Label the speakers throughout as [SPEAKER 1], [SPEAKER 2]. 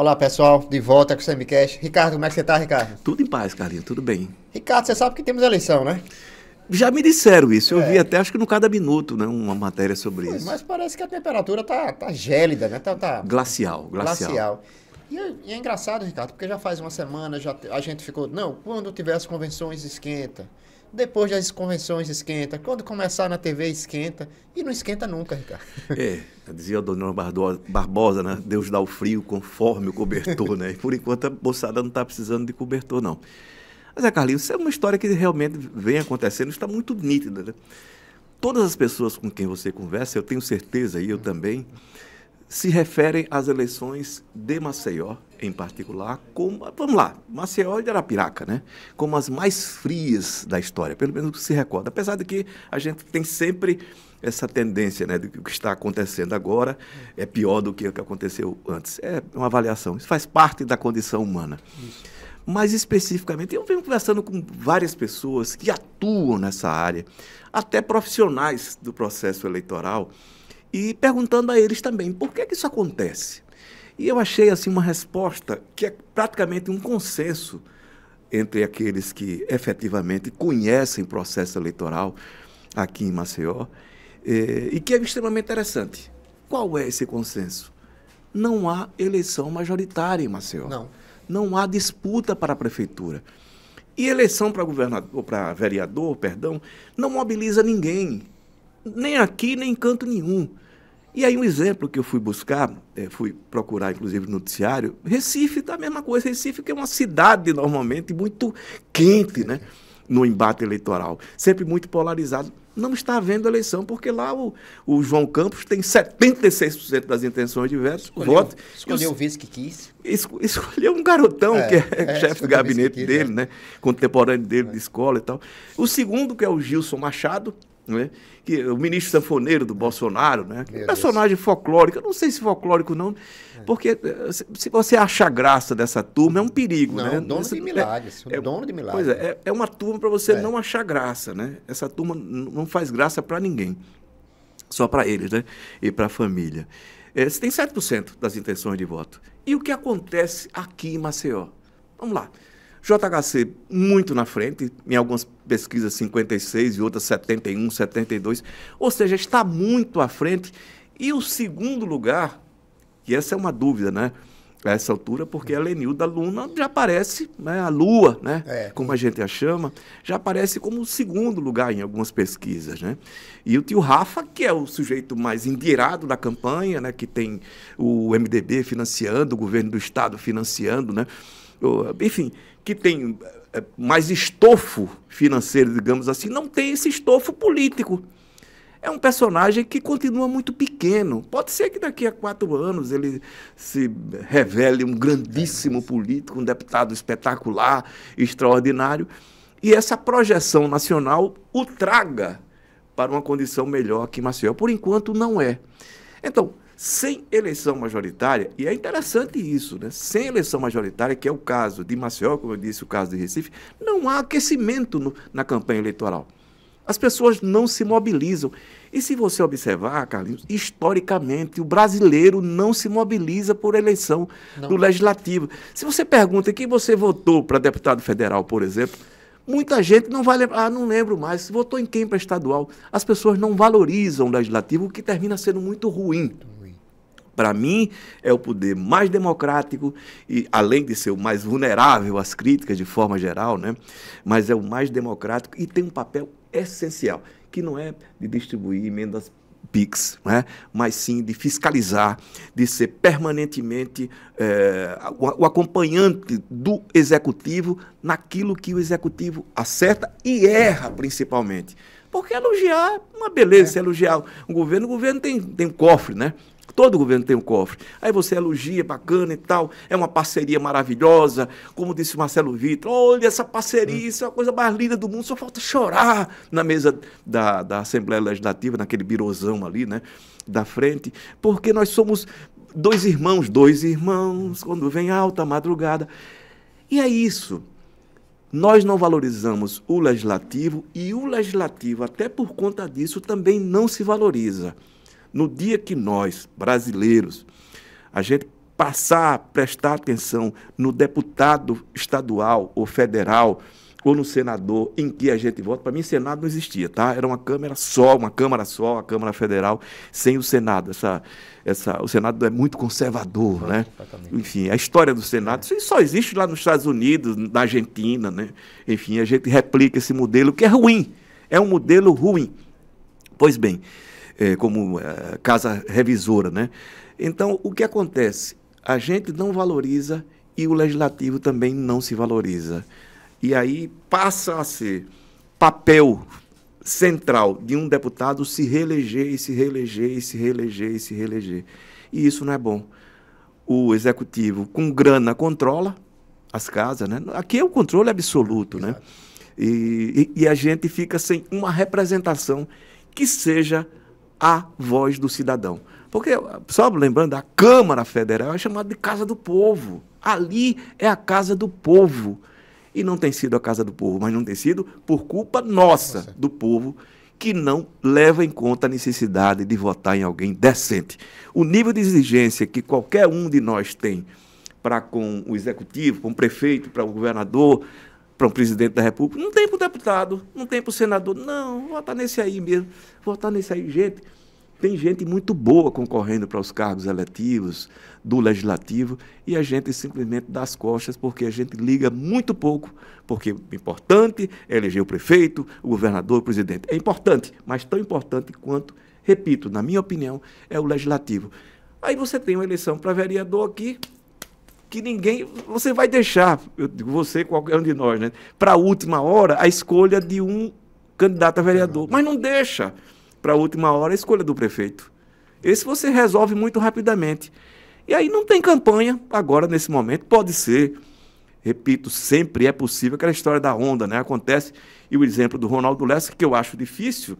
[SPEAKER 1] Olá pessoal, de volta com o Semicast. Ricardo, como é que você está, Ricardo?
[SPEAKER 2] Tudo em paz, Carlinhos, tudo bem.
[SPEAKER 1] Ricardo, você sabe que temos eleição, né? Já me disseram
[SPEAKER 2] isso, eu é. vi até, acho que no cada minuto, né, uma matéria sobre isso. Mas
[SPEAKER 1] parece que a temperatura tá, tá gélida,
[SPEAKER 2] né? Tá, tá... Glacial, glacial. glacial.
[SPEAKER 1] E é, e é, engraçado, Ricardo, porque já faz uma semana, já a gente ficou, não, quando tiver as convenções esquenta. Depois das convenções esquenta, quando começar na TV esquenta, e não esquenta nunca, Ricardo.
[SPEAKER 2] É, dizia o Dona Barbosa, né? Deus dá o frio conforme o cobertor, né? E por enquanto a moçada não está precisando de cobertor, não. Mas é, Carlinhos, isso é uma história que realmente vem acontecendo, está muito nítida, né? Todas as pessoas com quem você conversa, eu tenho certeza, e eu também, se referem às eleições de Maceió, em particular, como, vamos lá, Maceió e Arapiraca, né? Como as mais frias da história, pelo menos se recorda. Apesar de que a gente tem sempre essa tendência, né, de que o que está acontecendo agora é pior do que o que aconteceu antes. É uma avaliação, isso faz parte da condição humana. Mas especificamente, eu venho conversando com várias pessoas que atuam nessa área, até profissionais do processo eleitoral, e perguntando a eles também por que, que isso acontece. E eu achei assim uma resposta que é praticamente um consenso entre aqueles que efetivamente conhecem processo eleitoral aqui em Maceió eh, e que é extremamente interessante. Qual é esse consenso? Não há eleição majoritária em Maceió. Não. Não há disputa para a prefeitura. E eleição para governador, para vereador, perdão, não mobiliza ninguém nem aqui, nem em canto nenhum. E aí um exemplo que eu fui buscar, é, fui procurar inclusive no noticiário, Recife da mesma coisa, Recife que é uma cidade normalmente muito quente, né? No embate eleitoral, sempre muito polarizado. Não está havendo eleição, porque lá o, o João Campos tem 76% das intenções de voto. Escolheu, voto, escolheu o
[SPEAKER 1] vice que quis.
[SPEAKER 2] escolheu um garotão, é, que é, é chefe do gabinete quis, dele, é. né? Contemporâneo dele de é. escola e tal. O segundo, que é o Gilson Machado, né? que o ministro sanfoneiro do Bolsonaro, né? personagem folclórico, não sei se folclórico não, é. porque eh, se você achar graça dessa turma, é um perigo. Não, né? dono Essa, de é, milagres,
[SPEAKER 1] é, dono de milagres. Pois
[SPEAKER 2] é, é, é uma turma para você é. não achar graça, né? Essa turma não faz graça para ninguém, só para eles né? e para a família. É, você tem 7% das intenções de voto. E o que acontece aqui em Maceió? Vamos lá, JHC muito na frente, em algumas pesquisas 56 e outras 71, 72, ou seja, está muito à frente. E o segundo lugar, que essa é uma dúvida, né? A essa altura, porque a Lenilda Luna já aparece, né, a Lua, né, é. como a gente a chama, já aparece como o segundo lugar em algumas pesquisas. Né? E o tio Rafa, que é o sujeito mais endinheirado da campanha, né, que tem o MDB financiando, o governo do Estado financiando, né, enfim, que tem é, mais estofo financeiro, digamos assim, não tem esse estofo político. É um personagem que continua muito pequeno. Pode ser que daqui a quatro anos ele se revele um grandíssimo político, um deputado espetacular, extraordinário, e essa projeção nacional o traga para uma condição melhor que Maceió. Por enquanto, não é. Então, sem eleição majoritária, e é interessante isso, né? sem eleição majoritária, que é o caso de Maceió, como eu disse, o caso de Recife, não há aquecimento no, na campanha eleitoral. As pessoas não se mobilizam. E se você observar, Carlinhos, historicamente o brasileiro não se mobiliza por eleição não. do legislativo. Se você pergunta quem você votou para deputado federal, por exemplo, muita gente não vai lembrar, ah, não lembro mais, votou em quem para estadual. As pessoas não valorizam o legislativo, o que termina sendo muito ruim para mim, é o poder mais democrático e, além de ser o mais vulnerável às críticas de forma geral, né? mas é o mais democrático e tem um papel essencial, que não é de distribuir emendas PIX, né? mas sim de fiscalizar, de ser permanentemente é, o, o, acompanhante do executivo naquilo que o executivo acerta e erra, principalmente. Porque elogiar é uma beleza, é. elogiar o governo, o governo tem, tem um cofre, né? Todo governo tem um cofre. Aí você elogia, bacana e tal, é uma parceria maravilhosa. Como disse Marcelo Vitor, olha essa parceria, hum. isso é a coisa mais linda do mundo, só falta chorar na mesa da, da Assembleia Legislativa, naquele birozão ali, né? Da frente, porque nós somos dois irmãos, dois irmãos, quando vem alta madrugada. E é isso. Nós não valorizamos o legislativo e o legislativo, até por conta disso, também não se valoriza. No dia que nós, brasileiros, a gente passar a prestar atenção no deputado estadual ou federal, ou no senador em que a gente vota. Para mim, Senado não existia, tá? Era uma Câmara só, uma Câmara só, a Câmara Federal, sem o Senado. Essa, essa, o Senado é muito conservador, né? Enfim, a história do Senado isso só existe lá nos Estados Unidos, na Argentina, né? Enfim, a gente replica esse modelo que é ruim. É um modelo ruim. Pois bem, é, como é, casa revisora, né? Então, o que acontece? A gente não valoriza e o legislativo também não se valoriza. E aí passa a ser papel central de um deputado se reeleger e se reeleger e se reeleger e se reeleger. E isso não é bom. O executivo com grana controla as casas, né? Aqui é o controle absoluto, né? E, e, e a gente fica sem uma representação que seja a voz do cidadão. Porque, só lembrando, a Câmara Federal é chamada de Casa do Povo. Ali é a Casa do Povo. E não tem sido a casa do povo, mas não tem sido por culpa nossa, do povo, que não leva em conta a necessidade de votar em alguém decente. O nível de exigência que qualquer um de nós tem para com o executivo, com o prefeito, para o governador, para o presidente da República, não tem para o deputado, não tem para o senador. Não, votar nesse aí mesmo, votar nesse aí, gente. Tem gente muito boa concorrendo para os cargos eletivos do legislativo e a gente simplesmente dá as costas porque a gente liga muito pouco, porque o é importante é eleger o prefeito, o governador, o presidente. É importante, mas tão importante quanto, repito, na minha opinião, é o legislativo. Aí você tem uma eleição para vereador aqui, que ninguém. Você vai deixar, eu digo você, qualquer um de nós, né? Para a última hora, a escolha de um candidato a vereador. Mas não deixa para a última hora a escolha do prefeito. Esse você resolve muito rapidamente. E aí não tem campanha agora nesse momento, pode ser. Repito, sempre é possível aquela história da onda, né? Acontece. E o exemplo do Ronaldo Lessa, que eu acho difícil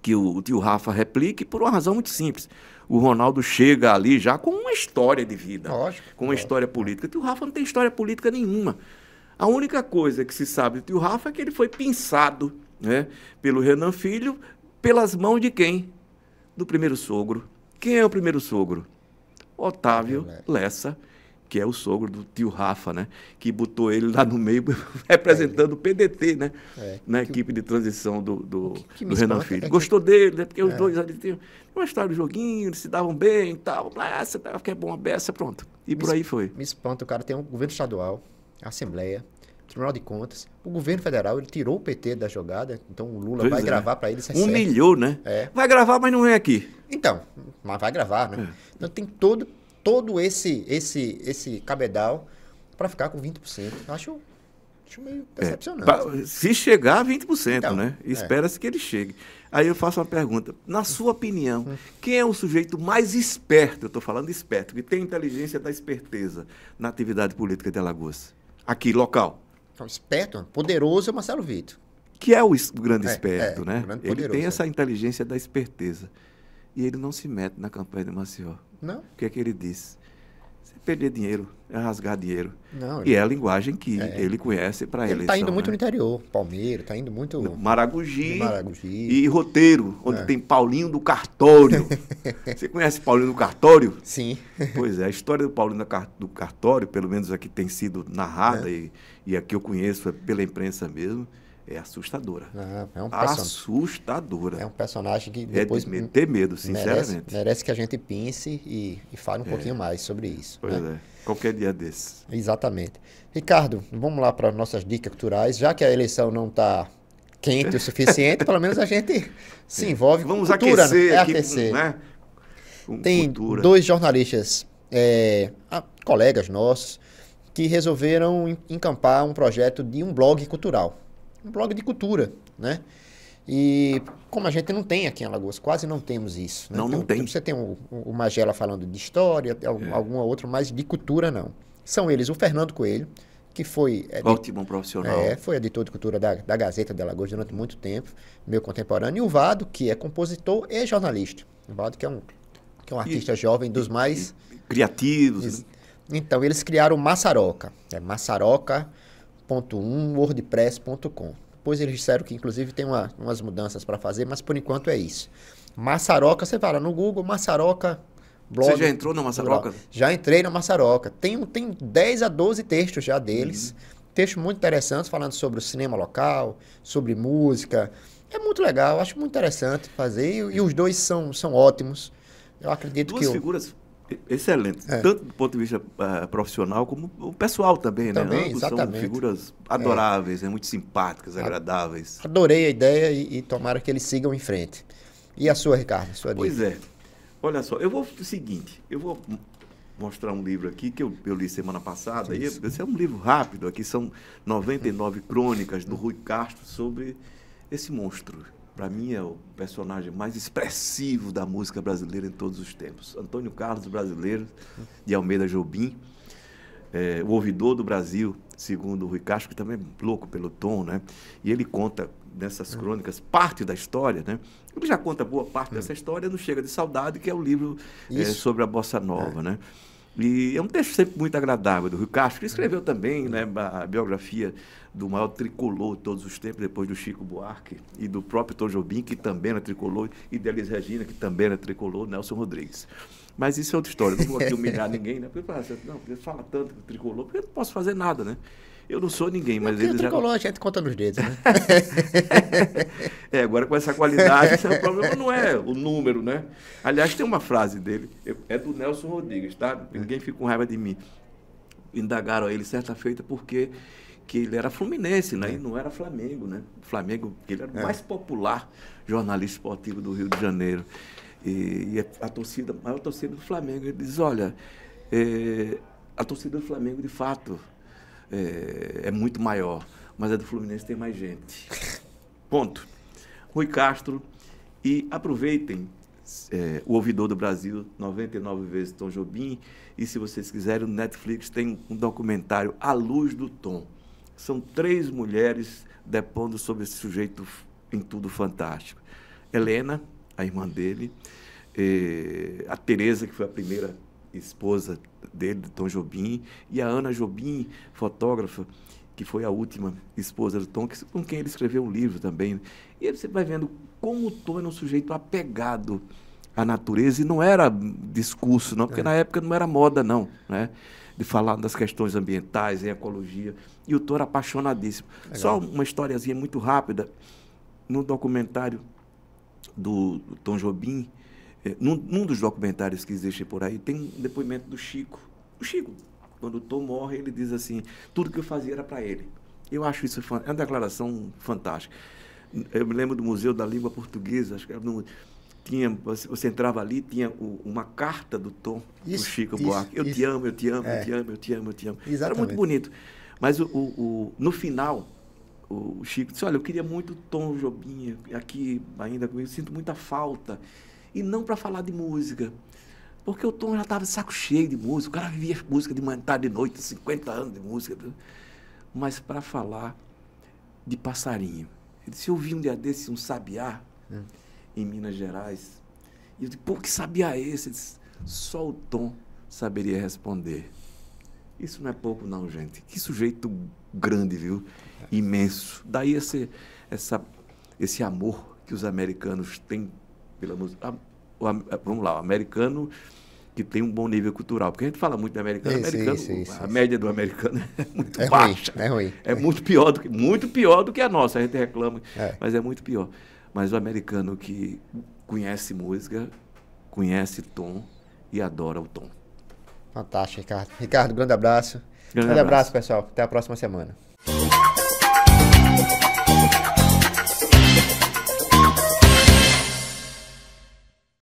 [SPEAKER 2] que o, tio Rafa replique, por uma razão muito simples. O Ronaldo chega ali já com uma história de vida, Lógico, com uma história política. O tio Rafa não tem história política nenhuma. A única coisa que se sabe do tio Rafa é que ele foi pinçado né, pelo Renan Filho pelas mãos de quem? Do primeiro sogro. Quem é o primeiro sogro? Otávio é, né? Lessa, que é o sogro do tio Rafa, né? Que botou ele lá no meio, representando o PDT, né? É, Na que, equipe de transição do, do, que, que do Renan Filho. É Gostou dele, né? Porque é. os dois ali tinham uma história do joguinho, eles se davam bem e tal. Ah,
[SPEAKER 1] você que é bom a beça, pronto. E me por aí foi. Me espanta, o cara tem um governo estadual, Assembleia, Tribunal de Contas, o governo federal, ele tirou o PT da jogada, então o Lula pois vai é. gravar para ele. é Humilhou, certo. né? É. Vai gravar, mas não vem é aqui. Então, mas vai gravar, né? É. Então tem todo, todo esse, esse, esse cabedal para ficar com 20%. Eu acho, acho meio é. decepcionante.
[SPEAKER 2] É, se chegar a 20%, então, né? É. Espera-se que ele chegue. Aí eu faço uma pergunta. Na sua opinião, hum. quem é o sujeito mais esperto, eu estou falando esperto, que tem inteligência da esperteza na atividade política de Alagoas? Aqui, local. É esperto, poderoso é o Marcelo Vitor. Que é o, o grande é, esperto, é, né? Grande ele poderoso, tem é. essa inteligência da esperteza. E ele não se mete na campanha de Maceió. Não. O que é que ele disse? Você perder dinheiro, é rasgar dinheiro. Não, e é a linguagem que é. ele conhece para ele. Tá ele está indo né? Tá muito no interior,
[SPEAKER 1] Palmeiras, está indo muito.
[SPEAKER 2] Maragogi, Maragogi. E Roteiro, onde é. tem Paulinho do Cartório. Você conhece Paulinho do Cartório? Sim. Pois é, a história do Paulinho do Cartório, pelo menos aqui tem sido narrada é. e, e aqui eu conheço é pela imprensa mesmo
[SPEAKER 1] é assustadora.
[SPEAKER 2] Ah, é um person... Assustadora.
[SPEAKER 1] É um personagem que depois... É de medo, ter medo, sinceramente. Merece, merece, que a gente pense e, e fale um é. pouquinho mais sobre isso. Pois né? é. Qualquer dia desses. Exatamente. Ricardo, vamos lá para nossas dicas culturais. Já que a eleição não está quente o suficiente, pelo menos a gente se envolve vamos com cultura. Vamos né? aquecer. É aquecer. Né? Com Tem cultura. dois jornalistas, é, a, colegas nossos, que resolveram encampar um projeto de um blog cultural um blog de cultura, né? E como a gente não tem aqui em Alagoas, quase não temos isso. Né? Não, não tem. Você tem o, o, Magela falando de história, algum, é. alguma outra, mas de cultura não. São eles o Fernando Coelho, que foi...
[SPEAKER 2] Ótimo profissional. É,
[SPEAKER 1] foi editor de cultura da, da Gazeta de Alagoas durante muito tempo, meu contemporâneo. E o Vado, que é compositor e jornalista. O Vado, que é um, que é um artista e, jovem dos mais... E, criativos. Né? Então, eles criaram Massaroca. É, Massaroca wordpress.com. Depois eles disseram que inclusive tem uma, umas mudanças para fazer, mas por enquanto é isso. Massaroca, você fala no Google, Massaroca blog. Você já entrou na Massaroca? Já entrei na Massaroca. Tem, tem 10 a 12 textos já deles. Uhum. Textos muito interessantes falando sobre o cinema local, sobre música. É muito legal, acho muito interessante fazer. E, e os dois são, são ótimos. Eu acredito Duas que. Duas figuras eu
[SPEAKER 2] Excelente, é. tanto do ponto de vista uh, profissional como o pessoal também, também né? Também, exatamente. são figuras é. adoráveis, é. né? muito simpáticas, agradáveis.
[SPEAKER 1] Adorei a ideia e, e tomara que eles sigam em frente. E a sua, Ricardo? Sua pois dica? é.
[SPEAKER 2] Olha só, eu vou o seguinte, eu vou mostrar um livro aqui que eu, eu li semana passada. E esse é um livro rápido, aqui são 99 crônicas do Rui Castro sobre esse monstro para mim é o personagem mais expressivo da música brasileira em todos os tempos. Antônio Carlos brasileiro, de Almeida Jobim, é, o ouvidor do Brasil, segundo o Rui Castro, que também é louco pelo tom, né? E ele conta nessas é. crônicas parte da história, né? Ele já conta boa parte dessa história, não chega de saudade, que é o livro é, sobre a bossa nova, é. né? E é um texto sempre muito agradável do Rio Castro, que escreveu também né, a biografia do maior tricolor de todos os tempos, depois do Chico Buarque, e do próprio Tom Jobim, que também era tricolor, e da Elis Regina, que também era tricolor, Nelson Rodrigues. Mas isso é outra história, não vou aqui humilhar ninguém, né? Porque assim, não não, fala tanto que tricolor, porque eu não posso fazer nada, né? Eu não sou ninguém, mas é eles já... Tricolor, a gente conta nos dedos, né? é, agora com essa qualidade, esse é o problema não é o número, né? Aliás, tem uma frase dele, é do Nelson Rodrigues, tá? Ninguém fica com raiva de mim. Indagaram ele certa feita porque que ele era fluminense, né? E não era Flamengo, né? Flamengo, ele era o é. mais popular jornalista esportivo do Rio de Janeiro. E, e a torcida, a maior torcida do Flamengo, ele diz, olha, é, a torcida do Flamengo, de fato é, é muito maior, mas a do Fluminense tem mais gente. Ponto. Rui Castro, e aproveitem é, o Ouvidor do Brasil, 99 vezes Tom Jobim. E se vocês quiserem, no Netflix tem um documentário A Luz do Tom. São três mulheres depondo sobre esse sujeito em tudo fantástico. Helena, a irmã dele, é, a Tereza, que foi a primeira esposa dele, Tom Jobim, e a Ana Jobim, fotógrafa, que foi a última esposa do Tom, com quem ele escreveu um livro também. E você vai vendo como o Tom era um sujeito apegado à natureza, e não era discurso, não, porque é. na época não era moda, não, né? De falar das questões ambientais, em ecologia. E o Tom era apaixonadíssimo. Legal. Só uma historiazinha muito rápida. No documentário do Tom Jobim, é, num, num, dos documentários que existe por aí, tem um depoimento do Chico. O Chico, quando o Tom morre, ele diz assim: tudo que eu fazia era para ele. Eu acho isso é uma declaração fantástica. Eu me lembro do Museu da Língua Portuguesa, acho que era no, tinha, você entrava ali, tinha o, uma carta do Tom, isso, do Chico isso, Buarque. Eu, isso. Te amo, eu te amo, é. eu te amo, eu te amo, eu te amo, eu te amo. Exatamente. Era muito bonito. Mas o, o, o no final, o Chico disse, olha, eu queria muito Tom Jobim aqui ainda comigo, sinto muita falta e não para falar de música. Porque o Tom já estava de saco cheio de música, o cara vivia música de manhã, tarde, de noite, 50 anos de música. Mas para falar de passarinho. Ele disse, eu vi um dia desse um sabiá hum. em Minas Gerais. E eu disse, pô, que sabiá é esse? Disse, Só o Tom saberia responder. Isso não é pouco não, gente. Que sujeito grande, viu? É. Imenso. Daí esse, essa, esse amor que os americanos têm pela música o, eh, vamos lá, o americano que tem um bom nível cultural. Porque a gente fala muito do americano. Sim, americano sim, sim, a média do americano é muito é baixa. Ruim, é ruim. É muito pior, do que, muito pior do que a nossa. A gente reclama, é. mas é muito pior. Mas o americano que conhece música, conhece tom e adora o tom.
[SPEAKER 1] Fantástico, Ricardo. Ricardo, grande abraço. Grande, grande abraço. abraço, pessoal. Até a próxima semana.